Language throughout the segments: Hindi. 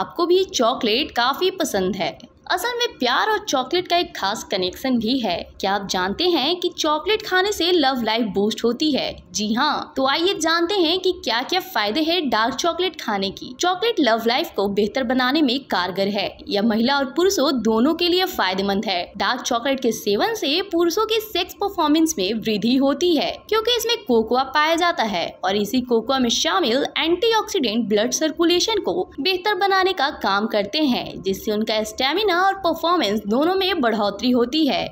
आपको भी चॉकलेट काफ़ी पसंद है असल में प्यार और चॉकलेट का एक खास कनेक्शन भी है क्या आप जानते हैं कि चॉकलेट खाने से लव लाइफ बूस्ट होती है जी हाँ तो आइए जानते हैं कि क्या क्या फायदे हैं डार्क चॉकलेट खाने की चॉकलेट लव लाइफ को बेहतर बनाने में कारगर है यह महिला और पुरुषों दोनों के लिए फायदेमंद है डार्क चॉकलेट के सेवन से पुरुषों के सेक्स परफॉर्मेंस में वृद्धि होती है क्योंकि इसमें कोकोआ पाया जाता है और इसी कोकोआ में शामिल एंटीऑक्सीडेंट ब्लड सर्कुलेशन को बेहतर बनाने का काम करते हैं जिससे उनका स्टेमिना खाना और परफॉर्मेंस दोनों में बढ़ोतरी होती है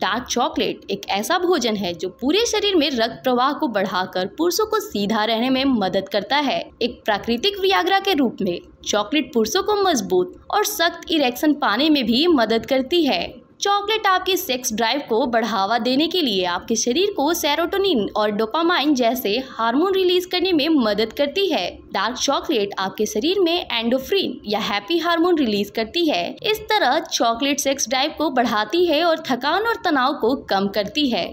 डार्क चॉकलेट एक ऐसा भोजन है जो पूरे शरीर में रक्त प्रवाह को बढ़ाकर पुरुषों को सीधा रहने में मदद करता है एक प्राकृतिक व्याग्रा के रूप में चॉकलेट पुरुषों को मजबूत और सख्त इरेक्शन पाने में भी मदद करती है चॉकलेट आपकी सेक्स ड्राइव को बढ़ावा देने के लिए आपके शरीर को सेरोटोनिन और डोपामाइन जैसे हार्मोन रिलीज करने में मदद करती है डार्क चॉकलेट आपके शरीर में एंडोफ्रीन या हैप्पी हार्मोन रिलीज करती है इस तरह चॉकलेट सेक्स ड्राइव को बढ़ाती है और थकान और तनाव को कम करती है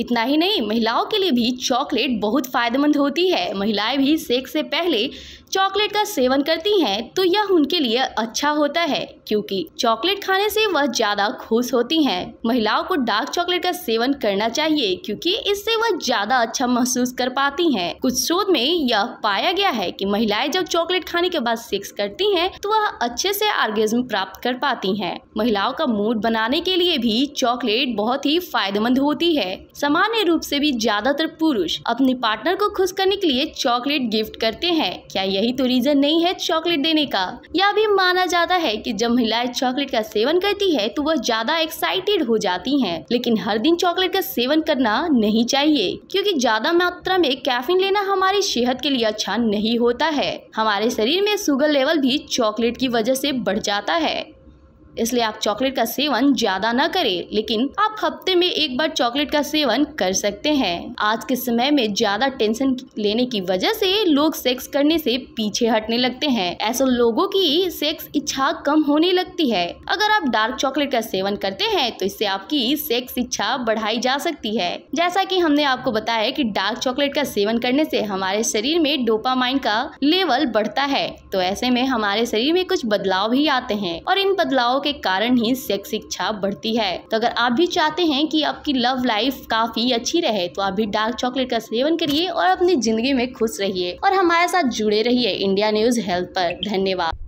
इतना ही नहीं महिलाओं के लिए भी चॉकलेट बहुत फायदेमंद होती है महिलाएं भी सेक्स से पहले चॉकलेट का सेवन करती हैं तो यह उनके लिए अच्छा होता है क्योंकि चॉकलेट खाने से वह ज्यादा खुश होती हैं महिलाओं को डार्क चॉकलेट का सेवन करना चाहिए क्योंकि इससे वह ज्यादा अच्छा महसूस कर पाती हैं कुछ शोध में यह पाया गया है कि महिलाएं जब चॉकलेट खाने के बाद सेक्स करती हैं तो वह अच्छे से आर्गेज्म प्राप्त कर पाती है महिलाओं का मूड बनाने के लिए भी चॉकलेट बहुत ही फायदेमंद होती है सामान्य रूप से भी ज्यादातर पुरुष अपने पार्टनर को खुश करने के लिए चॉकलेट गिफ्ट करते हैं क्या यह यही तो रीजन नहीं है चॉकलेट देने का यह भी माना जाता है कि जब महिलाएं चॉकलेट का सेवन करती है तो वह ज्यादा एक्साइटेड हो जाती है लेकिन हर दिन चॉकलेट का सेवन करना नहीं चाहिए क्योंकि ज्यादा मात्रा में कैफीन लेना हमारी सेहत के लिए अच्छा नहीं होता है हमारे शरीर में शुगर लेवल भी चॉकलेट की वजह से बढ़ जाता है इसलिए आप चॉकलेट का सेवन ज्यादा न करें लेकिन आप हफ्ते में एक बार चॉकलेट का सेवन कर सकते हैं आज के समय में ज्यादा टेंशन लेने की वजह से लोग सेक्स करने से पीछे हटने लगते हैं ऐसे लोगों की सेक्स इच्छा कम होने लगती है अगर आप डार्क चॉकलेट का सेवन करते हैं तो इससे आपकी सेक्स इच्छा बढ़ाई जा सकती है जैसा की हमने आपको बताया की डार्क चॉकलेट का सेवन करने से हमारे शरीर में डोपामाइन का लेवल बढ़ता है तो ऐसे में हमारे शरीर में कुछ बदलाव भी आते हैं और इन बदलाव के कारण ही सेक्स इच्छा बढ़ती है तो अगर आप भी चाहते हैं कि आपकी लव लाइफ काफी अच्छी रहे तो आप भी डार्क चॉकलेट का सेवन करिए और अपनी जिंदगी में खुश रहिए और हमारे साथ जुड़े रहिए इंडिया न्यूज हेल्थ पर धन्यवाद